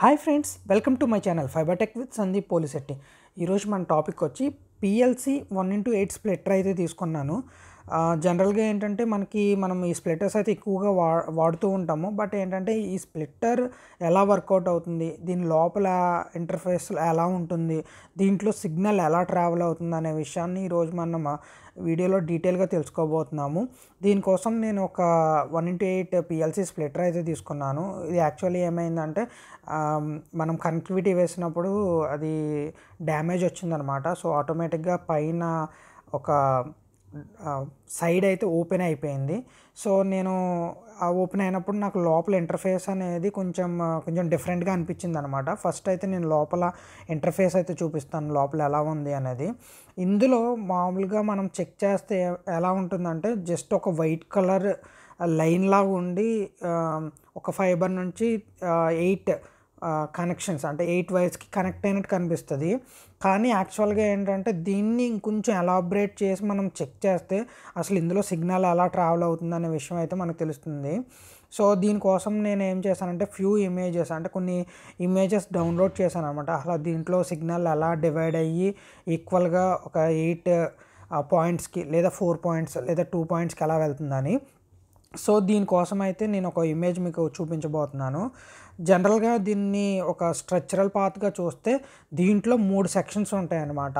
hi friends welcome to my channel fibre tech with Sandeep Polisetti ఈరోజు మన topic వచ్చి PLC one into eight splitter అయితే తీసుకున్నాను జనరల్గా ఏంటంటే మనకి మనం ఈ స్ప్లిట్టర్స్ అయితే ఎక్కువగా వా వాడుతూ ఉంటాము బట్ ఏంటంటే ఈ స్ప్లిట్టర్ ఎలా వర్కౌట్ అవుతుంది దీని లోపల ఇంటర్ఫేస్ ఎలా ఉంటుంది దీంట్లో సిగ్నల్ ఎలా ట్రావెల్ అవుతుంది అనే విషయాన్ని ఈరోజు మనం వీడియోలో డీటెయిల్గా తెలుసుకోబోతున్నాము దీనికోసం నేను ఒక one into eight PLC splitter అయితే తీసుకున్నాను ఇది యాక్చువల్లీ ఏమైందంటే మనం కనెక్టివిటీ వేసినప్పుడు అది డ్యామేజ్ వచ్చిందనమాట సో ఆటోమేటిక్గా పైన ఒక సైడ్ అయితే ఓపెన్ అయిపోయింది సో నేను ఆ ఓపెన్ అయినప్పుడు నాకు లోపల ఇంటర్ఫేస్ అనేది కొంచెం కొంచెం డిఫరెంట్గా అనిపించింది అనమాట ఫస్ట్ అయితే నేను లోపల ఇంటర్ఫేస్ అయితే చూపిస్తాను లోపల ఎలా ఉంది అనేది ఇందులో మామూలుగా మనం చెక్ చేస్తే ఎలా ఉంటుందంటే జస్ట్ ఒక వైట్ కలర్ లైన్లా ఉండి ఒక ఫైబర్ నుంచి ఎయిట్ కనెక్షన్స్ అంటే ఎయిట్ వైర్స్కి కనెక్ట్ అయినట్టు కనిపిస్తుంది కానీ యాక్చువల్గా ఏంటంటే దీన్ని ఇంకొంచెం ఎలాబరేట్ చేసి మనం చెక్ చేస్తే అసలు ఇందులో సిగ్నల్ ఎలా ట్రావెల్ అవుతుందనే విషయం అయితే మనకు తెలుస్తుంది సో దీనికోసం నేను ఏం చేశానంటే ఫ్యూ ఇమేజెస్ అంటే కొన్ని ఇమేజెస్ డౌన్లోడ్ చేశాను అనమాట అసలు దీంట్లో సిగ్నల్ ఎలా డివైడ్ అయ్యి ఈక్వల్గా ఒక ఎయిట్ పాయింట్స్కి లేదా ఫోర్ పాయింట్స్ లేదా టూ పాయింట్స్కి ఎలా వెళ్తుందని సో దీనికోసం అయితే నేను ఒక ఇమేజ్ మీకు చూపించబోతున్నాను జనరల్గా దీన్ని ఒక స్ట్రక్చరల్ పాత్గా చూస్తే దీంట్లో మూడు సెక్షన్స్ ఉంటాయన్నమాట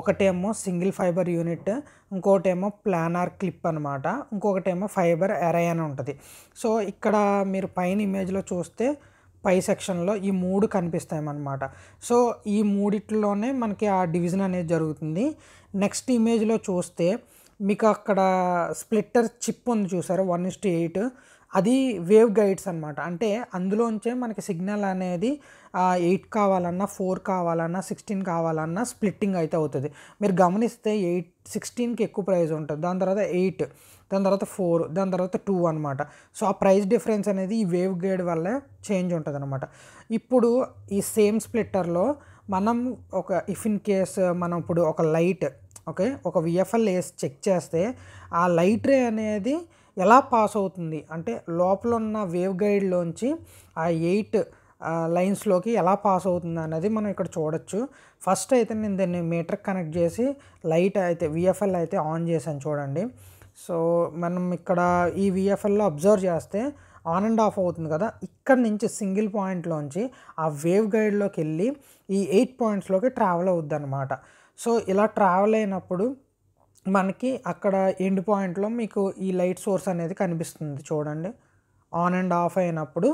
ఒకటేమో సింగిల్ ఫైబర్ యూనిట్ ఇంకోటేమో ప్లానార్ క్లిప్ అనమాట ఇంకొకటేమో ఫైబర్ ఎరై అని ఉంటుంది సో ఇక్కడ మీరు పైన ఇమేజ్లో చూస్తే పై సెక్షన్లో ఈ మూడు కనిపిస్తాయన్నమాట సో ఈ మూడిట్లోనే మనకి ఆ డివిజన్ అనేది జరుగుతుంది నెక్స్ట్ ఇమేజ్లో చూస్తే మీకు అక్కడ స్ప్లిట్టర్ చిప్ ఉంది చూసారు వన్ ఇస్ట్ ఎయిట్ అది వేవ్ గైడ్స్ అనమాట అంటే అందులోంచే మనకి సిగ్నల్ అనేది ఎయిట్ కావాలన్నా ఫోర్ కావాలన్నా సిక్స్టీన్ కావాలన్నా స్ప్లిట్టింగ్ అయితే అవుతుంది మీరు గమనిస్తే ఎయిట్ సిక్స్టీన్కి ఎక్కువ ప్రైస్ ఉంటుంది దాని తర్వాత ఎయిట్ దాని తర్వాత ఫోర్ దాని తర్వాత టూ అనమాట సో ఆ ప్రైస్ డిఫరెన్స్ అనేది ఈ వేవ్ గైడ్ వల్లే చేంజ్ ఉంటుంది అనమాట ఇప్పుడు ఈ సేమ్ స్ప్లిట్టర్లో మనం ఒక ఇఫ్ ఇన్ కేస్ మనం ఇప్పుడు ఒక లైట్ ఓకే ఒక విఎఫ్ఎల్ వేసి చెక్ చేస్తే ఆ లైట్ రే అనేది ఎలా పాస్ అవుతుంది అంటే లోపల ఉన్న వేవ్ గైడ్లోంచి ఆ ఎయిట్ లైన్స్లోకి ఎలా పాస్ అవుతుంది అనేది మనం ఇక్కడ చూడొచ్చు ఫస్ట్ అయితే నేను దీన్ని మీటర్ కనెక్ట్ చేసి లైట్ అయితే విఎఫ్ఎల్ అయితే ఆన్ చేశాను చూడండి సో మనం ఇక్కడ ఈ విఎఫ్ఎల్లో అబ్జర్వ్ చేస్తే ఆన్ అండ్ ఆఫ్ అవుతుంది కదా ఇక్కడ నుంచి సింగిల్ పాయింట్లోంచి ఆ వేవ్ గైడ్లోకి వెళ్ళి ఈ ఎయిట్ పాయింట్స్లోకి ట్రావెల్ అవుద్ది అనమాట సో ఇలా ట్రావెల్ అయినప్పుడు మనకి అక్కడ ఎండ్ పాయింట్లో మీకు ఈ లైట్ సోర్స్ అనేది కనిపిస్తుంది చూడండి ఆన్ అండ్ ఆఫ్ అయినప్పుడు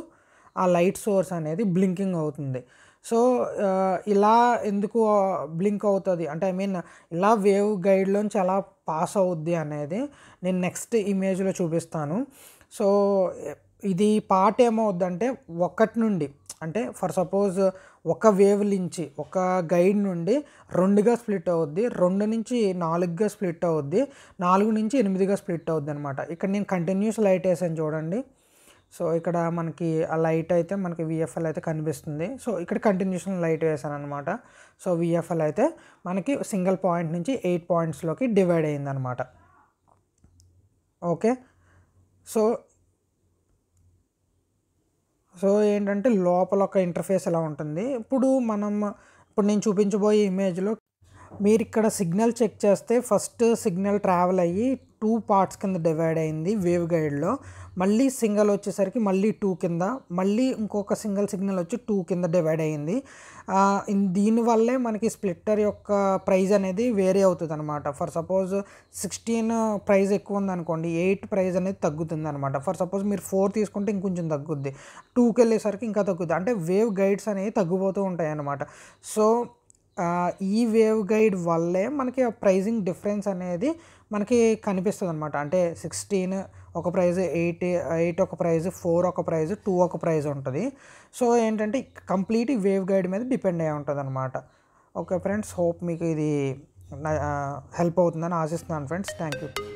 ఆ లైట్ సోర్స్ అనేది బ్లింకింగ్ అవుతుంది సో ఇలా ఎందుకు బ్లింక్ అవుతుంది అంటే ఐ మీన్ ఇలా వేవ్ గైడ్లోంచి ఎలా పాస్ అవుద్ది అనేది నేను నెక్స్ట్ ఇమేజ్లో చూపిస్తాను సో ఇది పార్ట్ అంటే ఒకటి నుండి అంటే ఫర్ సపోజ్ ఒక వేవ్ నుంచి ఒక గైడ్ నుండి రెండుగా స్ప్లిట్ అవుద్ది రెండు నుంచి నాలుగుగా స్ప్లిట్ అవుద్ది నాలుగు నుంచి ఎనిమిదిగా స్ప్లిట్ అవుద్ది అనమాట ఇక్కడ నేను కంటిన్యూస్ లైట్ వేసాను చూడండి సో ఇక్కడ మనకి ఆ లైట్ అయితే మనకి విఎఫ్ఎల్ అయితే కనిపిస్తుంది సో ఇక్కడ కంటిన్యూషన్ లైట్ వేసాను అనమాట సో విఎఫ్ఎల్ అయితే మనకి సింగిల్ పాయింట్ నుంచి ఎయిట్ పాయింట్స్లోకి డివైడ్ అయిందనమాట ఓకే సో సో ఏంటంటే లోపల ఒక ఇంటర్ఫేస్ ఎలా ఉంటుంది ఇప్పుడు మనం ఇప్పుడు నేను చూపించబోయే ఇమేజ్లో మీరు ఇక్కడ సిగ్నల్ చెక్ చేస్తే ఫస్ట్ సిగ్నల్ ట్రావెల్ అయ్యి టూ పార్ట్స్ కింద డివైడ్ అయింది వేవ్ గైడ్లో మళ్ళీ సింగల్ వచ్చేసరికి మళ్ళీ టూ కింద మళ్ళీ ఇంకొక సింగిల్ సిగ్నల్ వచ్చి టూ కింద డివైడ్ అయింది దీనివల్లే మనకి స్ప్లిట్టర్ యొక్క ప్రైజ్ అనేది వేరే అవుతుంది అనమాట ఫర్ సపోజ్ సిక్స్టీన్ ప్రైజ్ ఎక్కువ ఉందనుకోండి ఎయిట్ ప్రైజ్ అనేది తగ్గుతుంది అనమాట ఫర్ సపోజ్ మీరు ఫోర్ తీసుకుంటే ఇంకొంచెం తగ్గుద్ది టూకి వెళ్ళేసరికి ఇంకా తగ్గుద్ది అంటే వేవ్ గైడ్స్ అనేవి తగ్గిపోతూ ఉంటాయి అనమాట సో ఈ వేవ్ గైడ్ వల్లే మనకి ప్రైజింగ్ డిఫరెన్స్ అనేది మనకి కనిపిస్తుంది అనమాట అంటే సిక్స్టీన్ ఒక ప్రైజ్ ఎయిట్ ఎయిట్ ఒక ప్రైజ్ ఫోర్ ఒక ప్రైజ్ టూ ఒక ప్రైజ్ ఉంటుంది సో ఏంటంటే కంప్లీట్ వేవ్ గైడ్ మీద డిపెండ్ అయ్యి ఉంటుంది అనమాట ఓకే ఫ్రెండ్స్ హోప్ మీకు ఇది హెల్ప్ అవుతుందని ఆశిస్తున్నాను ఫ్రెండ్స్ థ్యాంక్ యూ